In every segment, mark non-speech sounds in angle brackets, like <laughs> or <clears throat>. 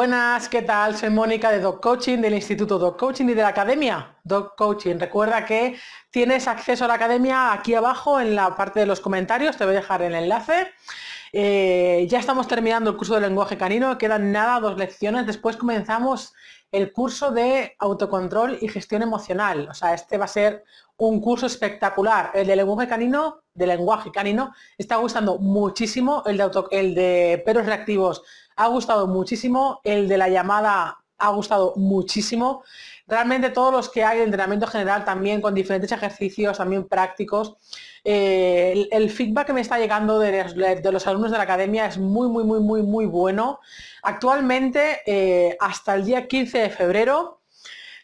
Buenas, ¿qué tal? Soy Mónica de Doc Coaching, del Instituto Dog Coaching y de la Academia Doc Coaching. Recuerda que tienes acceso a la Academia aquí abajo en la parte de los comentarios, te voy a dejar el enlace. Eh, ya estamos terminando el curso de lenguaje canino, quedan nada dos lecciones, después comenzamos el curso de autocontrol y gestión emocional. O sea, este va a ser un curso espectacular. El de lenguaje canino, de lenguaje canino, está gustando muchísimo. El de, el de peros reactivos ha gustado muchísimo, el de la llamada ha gustado muchísimo. Realmente todos los que hay de entrenamiento general también con diferentes ejercicios, también prácticos. Eh, el, feedback que me está llegando de, los alumnos de la academia es muy, muy, muy, muy, muy bueno. Actualmente, eh, hasta el día 15 de febrero,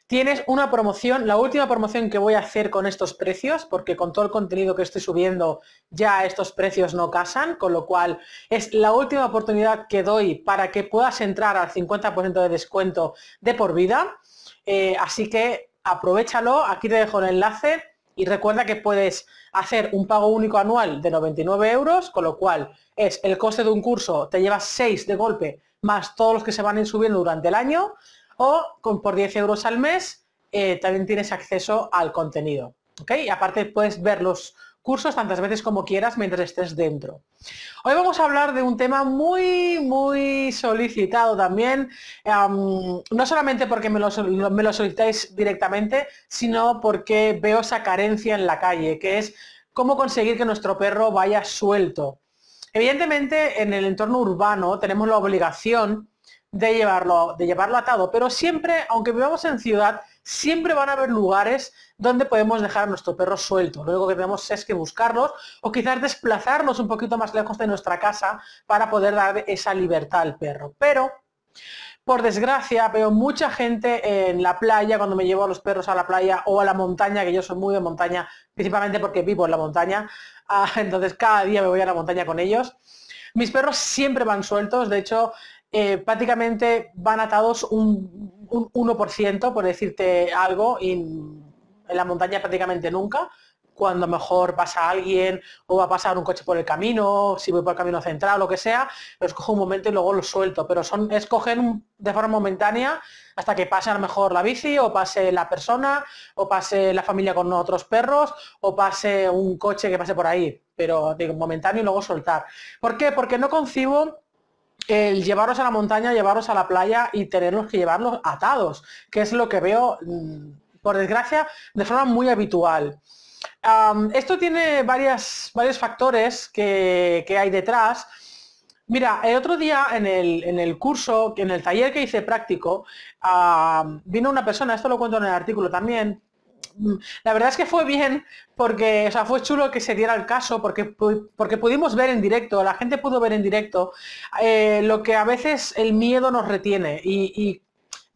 Tienes una promoción, la última promoción que voy a hacer con estos precios, porque con todo el contenido que estoy subiendo ya estos precios no casan, con lo cual es la última oportunidad que doy para que puedas entrar al 50% de descuento de por vida. Eh, así que aprovechalo, aquí te dejo el enlace y recuerda que puedes hacer un pago único anual de 99 euros, con lo cual es el coste de un curso, te llevas 6 de golpe, más todos los que se van subiendo durante el año o por 10 euros al mes eh, también tienes acceso al contenido. Y aparte puedes ver los cursos tantas veces como quieras mientras estés dentro. Hoy vamos a hablar de un tema muy, muy solicitado también, no solamente porque me lo, me lo solicitáis directamente, sino porque veo esa carencia en la calle, que es cómo conseguir que nuestro perro vaya suelto. Evidentemente, en el entorno urbano tenemos la obligación de llevarlo, de llevarlo atado. Pero siempre, aunque vivamos en ciudad, siempre van a haber lugares donde podemos dejar a nuestro perro suelto. Lo único que tenemos es que buscarlos o quizás desplazarnos un poquito más lejos de nuestra casa para poder dar esa libertad al perro. Pero por desgracia, veo mucha gente en la playa, cuando me llevo a los perros a la playa o a la montaña, que yo soy muy de montaña, principalmente porque vivo en la montaña, ah, entonces cada día me voy a la montaña con ellos. Mis perros siempre van sueltos, de hecho, eh, prácticamente van atados un, 1%, por decirte algo, en la montaña prácticamente nunca, cuando mejor pasa alguien o va a pasar un coche por el camino, si voy por el camino central, o lo que sea, los cojo un momento y luego lo suelto, pero son escogen de forma momentánea hasta que pase a lo mejor la bici o pase la persona o pase la familia con otros perros o pase un coche que pase por ahí, pero digo, momentáneo y luego soltar. ¿Por qué? Porque no concibo el llevaros a la montaña, llevaros a la playa y tenernos que llevarlos atados, que es lo que veo, mm, por desgracia, de forma muy habitual. esto tiene varias, varios factores que, hay detrás. Mira, el otro día en el, en el, curso, en el taller que hice práctico, vino una persona, esto lo cuento en el artículo también, Mm, la verdad es que fue bien porque, o fue chulo que se diera el caso porque, porque pudimos ver en directo, la gente pudo ver en directo eh, lo que a veces el miedo nos retiene y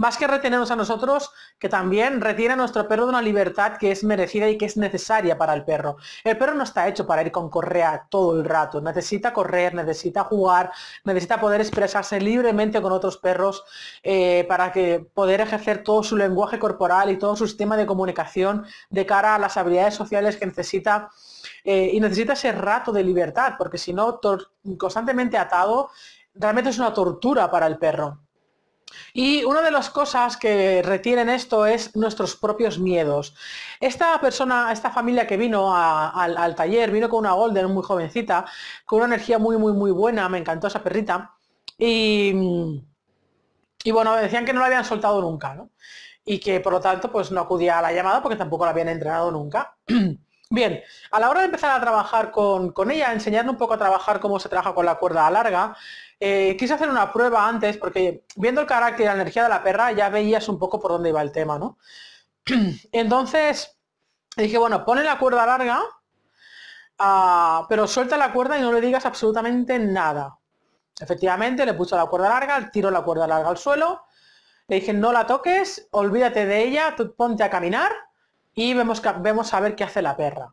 más que retenernos a nosotros, que también retiene a nuestro perro de una libertad que es merecida y que es necesaria para el perro. El perro no está hecho para ir con correa todo el rato. Necesita correr, necesita jugar, necesita poder expresarse libremente con otros perros eh, para que poder ejercer todo su lenguaje corporal y todo su sistema de comunicación de cara a las habilidades sociales que necesita eh, y necesita ese rato de libertad, porque si no, constantemente atado, realmente es una tortura para el perro. Y una de las cosas que retienen esto es nuestros propios miedos. Esta persona, esta familia que vino al, taller, vino con una Golden muy jovencita, con una energía muy, muy, muy buena, me encantó esa perrita. Y, y bueno, decían que no la habían soltado nunca, ¿no? Y que por lo tanto, pues no acudía a la llamada porque tampoco la habían entrenado nunca. <clears throat> Bien, a la hora de empezar a trabajar con, con ella, enseñarle un poco a trabajar cómo se trabaja con la cuerda larga, eh, quise hacer una prueba antes porque viendo el carácter y la energía de la perra ya veías un poco por dónde iba el tema, ¿no? <clears throat> Entonces dije, bueno, pone la cuerda larga, ah, pero suelta la cuerda y no le digas absolutamente nada. Efectivamente, le puso la cuerda larga, tiro la cuerda larga al suelo, le dije, no la toques, olvídate de ella, tú ponte a caminar y vemos, vemos a ver qué hace la perra.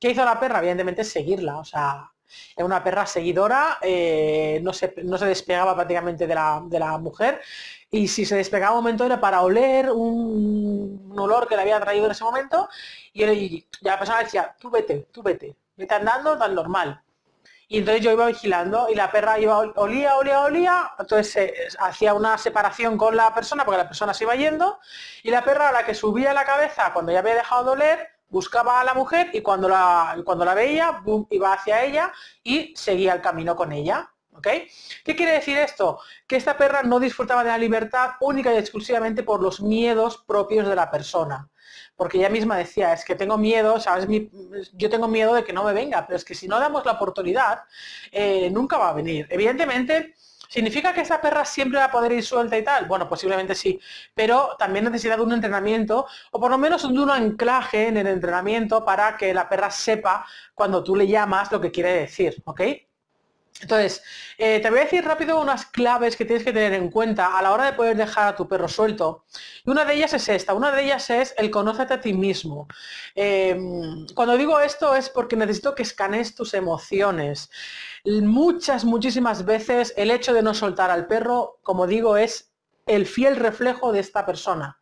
¿Qué hizo la perra? Evidentemente seguirla, o sea, es una perra seguidora, eh, no, se, no, se, despegaba prácticamente de la, mujer y si se despegaba un momento era para oler un, olor que le había traído en ese momento y, él, y, la persona decía, tú vete, tú vete, vete dando tan normal. Y entonces yo iba vigilando y la perra iba, olía, olía, olía, entonces eh, hacía una separación con la persona porque la persona se iba yendo y la perra a la que subía la cabeza cuando ya había dejado de oler, buscaba a la mujer y cuando la, cuando la veía, boom, iba hacia ella y seguía el camino con ella. ¿Qué quiere decir esto? Que esta perra no disfrutaba de la libertad única y exclusivamente por los miedos propios de la persona porque ella misma decía, es que tengo miedo, ¿sabes? yo tengo miedo de que no me venga, pero es que si no damos la oportunidad, eh, nunca va a venir. Evidentemente, ¿Significa que esa perra siempre va a poder ir suelta y tal? Bueno, posiblemente sí, pero también necesita de un entrenamiento o por lo menos de un anclaje en el entrenamiento para que la perra sepa cuando tú le llamas lo que quiere decir, ¿ok? Entonces, eh, te voy a decir rápido unas claves que tienes que tener en cuenta a la hora de poder dejar a tu perro suelto. Y una de ellas es esta, una de ellas es el conócete a ti mismo. Em, cuando digo esto es porque necesito que escanees tus emociones. Muchas, muchísimas veces el hecho de no soltar al perro, como digo, es el fiel reflejo de esta persona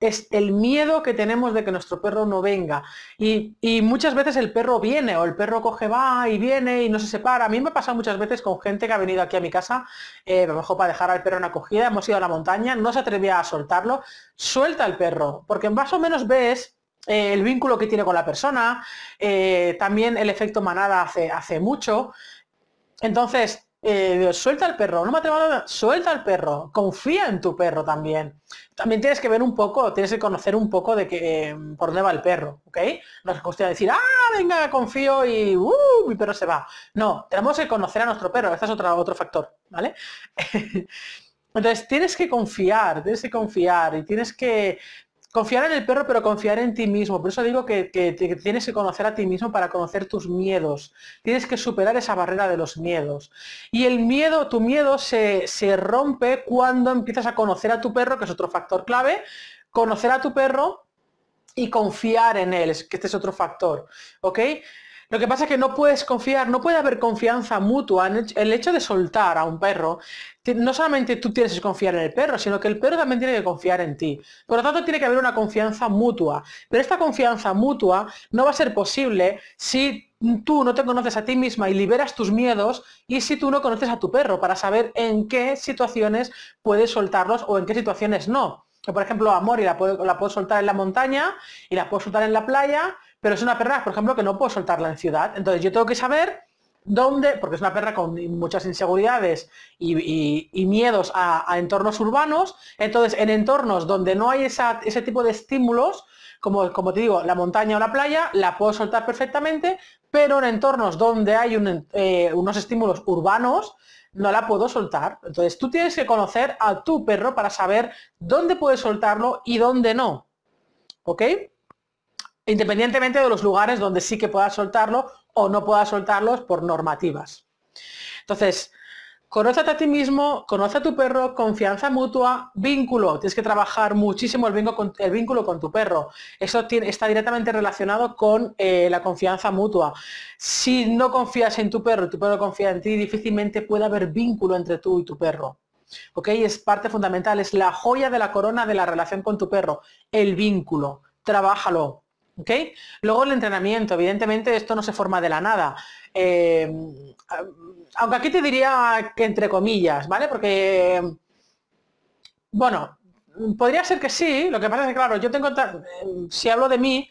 es el miedo que tenemos de que nuestro perro no venga. Y, muchas veces el perro viene o el perro coge, va y viene y no se separa. A mí me ha pasado muchas veces con gente que ha venido aquí a mi casa, eh, a para dejar al perro en acogida, hemos ido a la montaña, no se atrevía a soltarlo, suelta al perro, porque más o menos ves eh, el vínculo que tiene con la persona, eh, también el efecto manada hace, hace mucho. Entonces, eh, suelta al perro, no a nada, suelta al perro, confía en tu perro también. También tienes que ver un poco, tienes que conocer un poco de que, em, por dónde va el perro, ¿ok? No es cuestión de decir, ah, venga, confío y uh, mi perro se va. No, tenemos que conocer a nuestro perro, este es otro, otro factor, ¿vale? <laughs> Entonces tienes que confiar, tienes que confiar y tienes que confiar en el perro, pero confiar en ti mismo. Por eso digo que, tienes que conocer a ti mismo para conocer tus miedos. Tienes que superar esa barrera de los miedos. Y el miedo, tu miedo se, se rompe cuando empiezas a conocer a tu perro, que es otro factor clave. Conocer a tu perro y confiar en él, que este es otro factor. ¿Ok? Lo que pasa es que no puedes confiar, no puede haber confianza mutua. En el hecho de soltar a un perro no solamente tú tienes que confiar en el perro, sino que el perro también tiene que confiar en ti. Por lo tanto, tiene que haber una confianza mutua. Pero esta confianza mutua no va a ser posible si tú no te conoces a ti misma y liberas tus miedos y si tú no conoces a tu perro para saber en qué situaciones puedes soltarlos o en qué situaciones no. Por ejemplo, a y la puedo, la puedo soltar en la montaña y la puedo soltar en la playa, pero es una perra, por ejemplo, que no puedo soltarla en ciudad. Entonces yo tengo que saber donde, porque es una perra con muchas inseguridades y, miedos a, entornos urbanos, entonces en entornos donde no hay ese tipo de estímulos, como, como, te digo, la montaña o la playa, la puedo soltar perfectamente, pero en entornos donde hay eh, unos estímulos urbanos, no la puedo soltar. Entonces tú tienes que conocer a tu perro para saber dónde puedes soltarlo y dónde no. ¿Ok? independientemente de los lugares donde sí que puedas soltarlo o no puedas soltarlos por normativas. Entonces, conócete a ti mismo, conoce a tu perro, confianza mutua, vínculo. Tienes que trabajar muchísimo el vínculo con, tu perro. Eso está directamente relacionado con eh, la confianza mutua. Si no confías en tu perro, tu perro confía en ti, difícilmente puede haber vínculo entre tú y tu perro. ¿Ok? Es parte fundamental, es la joya de la corona de la relación con tu perro, el vínculo. Trabájalo, ¿ok? Luego el entrenamiento, evidentemente esto no se forma de la nada. Em, aunque aquí te diría que entre comillas, ¿vale? Porque, bueno, podría ser que sí, lo que pasa es que, claro, yo tengo, em, si hablo de mí,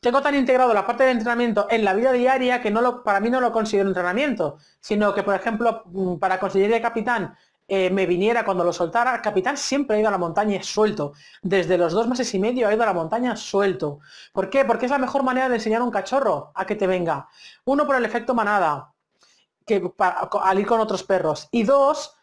tengo tan integrado la parte del entrenamiento en la vida diaria que para mí no lo considero entrenamiento, sino que, por ejemplo, mm, para conseguir de capitán eh, me viniera cuando lo soltara. El capitán siempre ha ido a la montaña suelto. Desde los dos meses y medio ha ido a la montaña suelto. ¿Por qué? Porque es la mejor manera de enseñar a un cachorro a que te venga. Uno, por el efecto manada, que al ir con otros perros. Y dos,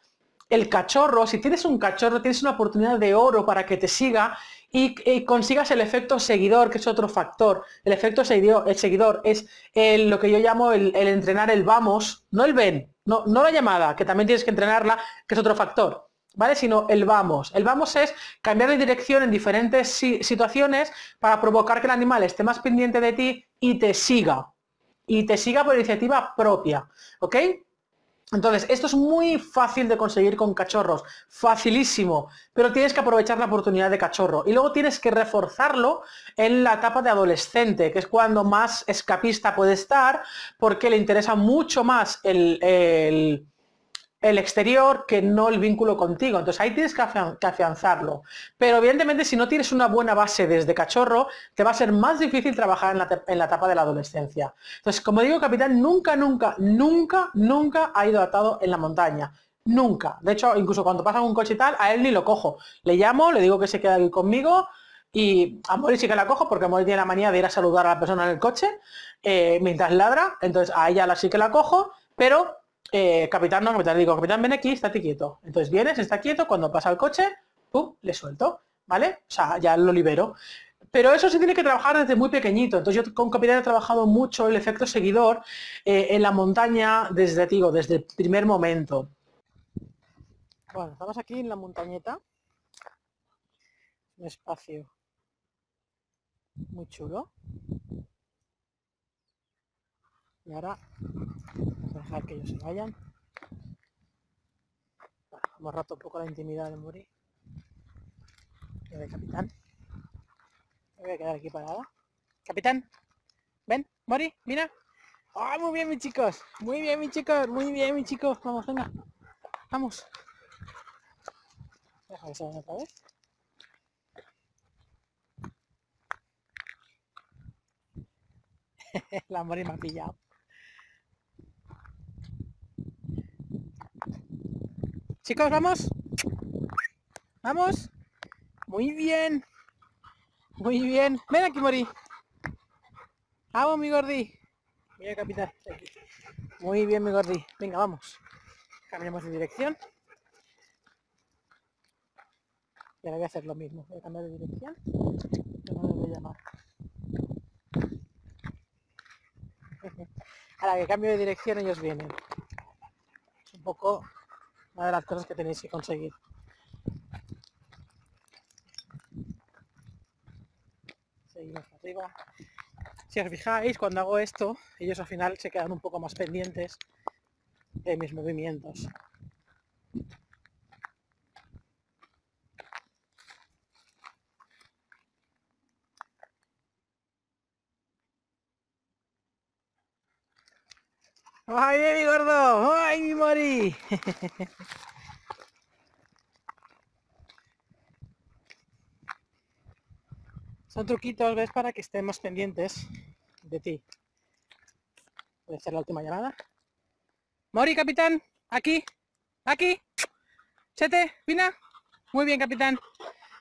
el cachorro, si tienes un cachorro, tienes una oportunidad de oro para que te siga y, consigas el efecto seguidor, que es otro factor. El efecto seguidor, el seguidor es lo que yo llamo el, entrenar el vamos, no el ven, no, no la llamada, que también tienes que entrenarla, que es otro factor. ¿Vale? Sino el vamos. El vamos es cambiar de dirección en diferentes situaciones para provocar que el animal esté más pendiente de ti y te siga. Y te siga por iniciativa propia. ¿Ok? Entonces, esto es muy fácil de conseguir con cachorros, facilísimo, pero tienes que aprovechar la oportunidad de cachorro y luego tienes que reforzarlo en la etapa de adolescente, que es cuando más escapista puede estar, porque le interesa mucho más el, el el exterior que no el vínculo contigo. Entonces ahí tienes que afianzarlo. Pero evidentemente si no tienes una buena base desde cachorro, te va a ser más difícil trabajar en la, en la etapa de la adolescencia. Entonces, como digo, capitán, nunca, nunca, nunca, nunca ha ido atado en la montaña. Nunca. De hecho, incluso cuando pasa un coche y tal, a él ni lo cojo. Le llamo, le digo que se queda aquí conmigo, y a Mori sí que la cojo porque Mori tiene la manía de ir a saludar a la persona en el coche eh, mientras ladra, entonces a ella la sí que la cojo, pero eh, capitán no, capitán, digo, capitán, ven aquí, estate quieto. Entonces vienes, está quieto, cuando pasa el coche, ¡pum!, le suelto, ¿vale? O sea, ya lo libero. Pero eso se tiene que trabajar desde muy pequeñito. Entonces yo con Capitán he trabajado mucho el efecto seguidor eh, en la montaña desde, digo, desde el primer momento. Bueno, estamos aquí en la montañeta. Un espacio muy chulo. Y ahora vamos a dejar que ellos se vayan. Hemos roto un poco la intimidad de Mori Y de capitán. Me voy a quedar aquí parada. Capitán, ven, Mori, mira. Ah, muy bien, mis chicos! Muy bien, mis chicos, muy bien, mis chicos. Vamos, venga. Vamos. Deja que se vayan otra vez. <laughs> la Mori me ha pillado. Chicos, vamos. Vamos. Muy bien. Muy bien. Ven aquí, Mori. Vamos, mi gordi. Mira, capitán. Muy bien, mi gordi. Venga, vamos. Cambiamos de dirección. Y ahora voy a hacer lo mismo. Voy a cambiar de dirección. a llamar. <laughs> ahora que cambio de dirección ellos vienen. Es un poco una de las cosas que tenéis que conseguir. arriba. Si os fijáis, cuando hago esto, ellos al final se quedan un poco más pendientes de mis movimientos. ¡Ay, mi gordo! ¡Ay, mi mori! <laughs> Son truquitos, ¿ves? Para que estemos pendientes de ti. Voy a hacer la última llamada. Mori, capitán, aquí, aquí. Chete, ¡Vina! Muy bien, capitán.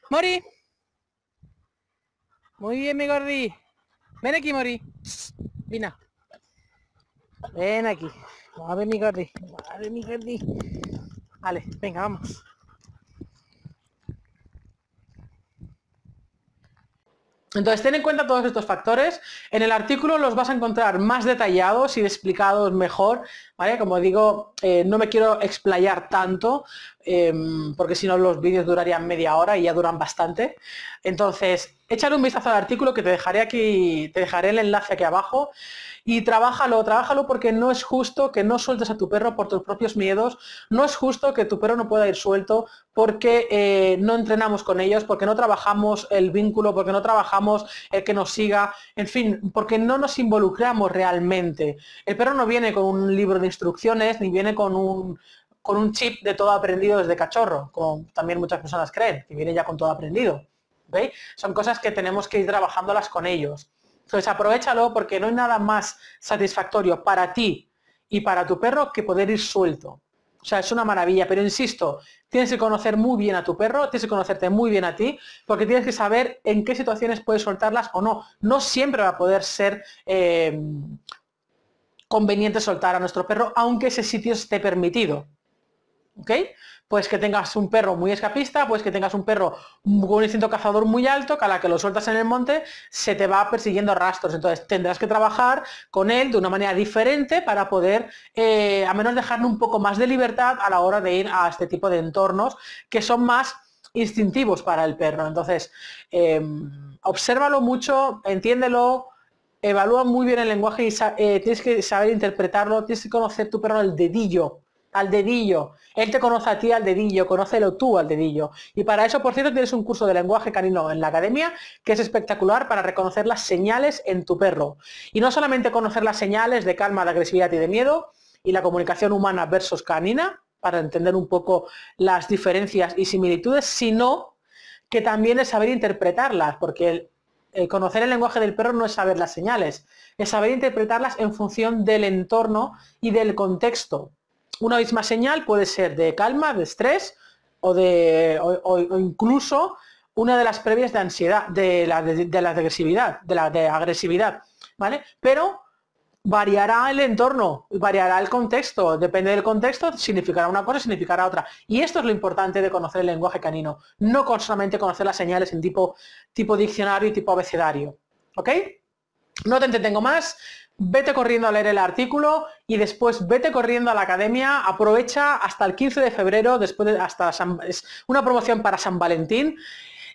Mori. Muy bien, mi gordi. Ven aquí, Mori. ¡Vina! Ven aquí. A ver mi gordi, A ver mi gordi, Vale, venga, vamos. Entonces, ten en cuenta todos estos factores. En el artículo los vas a encontrar más detallados y explicados mejor. Como digo, eh, no me quiero explayar tanto, eh, porque si no los vídeos durarían media hora y ya duran bastante. Entonces, Échale un vistazo al artículo que te dejaré aquí, te dejaré el enlace aquí abajo y trabájalo, trabájalo porque no es justo que no sueltes a tu perro por tus propios miedos, no es justo que tu perro no pueda ir suelto porque eh, no entrenamos con ellos, porque no trabajamos el vínculo, porque no trabajamos el que nos siga, en fin, porque no nos involucramos realmente. El perro no viene con un libro de instrucciones ni viene con con un chip de todo aprendido desde cachorro, como también muchas personas creen, que viene ya con todo aprendido. Son cosas que tenemos que ir trabajándolas con ellos. Entonces aprovechalo porque no hay nada más satisfactorio para ti y para tu perro que poder ir suelto. O sea, es una maravilla, pero insisto, tienes que conocer muy bien a tu perro, tienes que conocerte muy bien a ti, porque tienes que saber en qué situaciones puedes soltarlas o no. No siempre va a poder ser eh, conveniente soltar a nuestro perro, aunque ese sitio esté permitido. ¿ok? Pues que tengas un perro muy escapista, pues que tengas un perro con un instinto cazador muy alto, que a la que lo sueltas en el monte se te va persiguiendo rastros. Entonces tendrás que trabajar con él de una manera diferente para poder, eh, a menos dejarle un poco más de libertad a la hora de ir a este tipo de entornos que son más instintivos para el perro. Entonces, eh, obsérvalo mucho, entiéndelo, evalúa muy bien el lenguaje y eh, tienes que saber interpretarlo, tienes que conocer tu perro al dedillo al dedillo. Él te conoce a ti al dedillo, conócelo tú al dedillo. Y para eso, por cierto, tienes un curso de lenguaje canino en la academia que es espectacular para reconocer las señales en tu perro. Y no solamente conocer las señales de calma, de agresividad y de miedo y la comunicación humana versus canina, para entender un poco las diferencias y similitudes, sino que también es saber interpretarlas, porque conocer el lenguaje del perro no es saber las señales, es saber interpretarlas en función del entorno y del contexto una misma señal puede ser de calma, de estrés o, de, incluso una de las previas de ansiedad, de la, de, la agresividad, de agresividad, ¿vale? Pero variará el entorno, variará el contexto, depende del contexto, significará una cosa, significará otra. Y esto es lo importante de conocer el lenguaje canino, no solamente conocer las señales en tipo, tipo diccionario y tipo abecedario. ¿Ok? No te entretengo más, vete corriendo a leer el artículo y después vete corriendo a la academia, aprovecha hasta el 15 de febrero, después hasta es una promoción para San Valentín.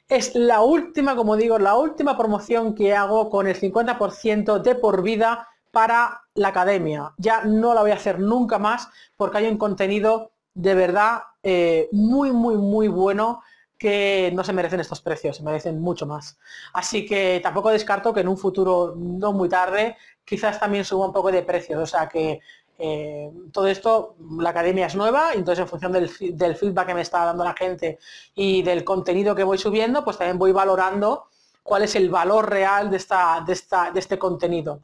Es la última, como digo, la última promoción que hago con el 50% de por vida para la academia. Ya no la voy a hacer nunca más porque hay un contenido de verdad eh, muy, muy, muy bueno que no se merecen estos precios, se merecen mucho más. Así que tampoco descarto que en un futuro no muy tarde quizás también suba un poco de precios, o sea que eh, todo esto, la academia es nueva, entonces en función del, feedback que me está dando la gente y del contenido que voy subiendo, pues también voy valorando cuál es el valor real de, de, este contenido.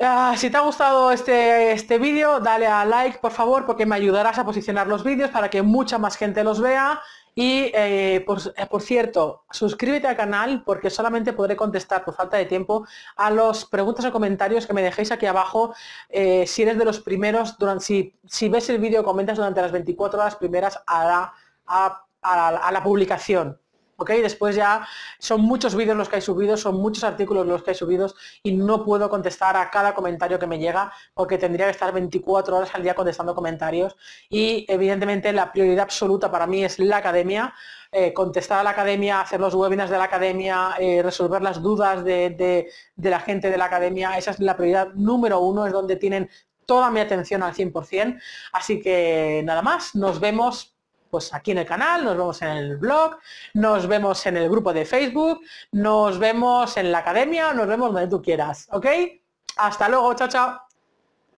Ah, si te ha gustado este, este vídeo, dale a like, por favor, porque me ayudarás a posicionar los vídeos para que mucha más gente los vea y eh, eh, por, cierto, suscríbete al canal porque solamente podré contestar por falta de tiempo a las preguntas o comentarios que me dejéis aquí abajo eh, si eres de los primeros, durante, si, ves el vídeo comentas durante las 24 horas primeras a la publicación. Después ya son muchos vídeos los que hay subidos, son muchos artículos los que hay subidos y no puedo contestar a cada comentario que me llega porque tendría que estar 24 horas al día contestando comentarios y evidentemente la prioridad absoluta para mí es la academia, eh, contestar a la academia, hacer los webinars de la academia, eh, resolver las dudas de, de la gente de la academia, esa es la prioridad número uno, es donde tienen toda mi atención al 100%. Así que nada más, nos vemos pues aquí en el canal, nos vemos en el blog, nos vemos en el grupo de Facebook, nos vemos en la academia, nos vemos donde tú quieras, ¿ok? Hasta luego, chao, chao.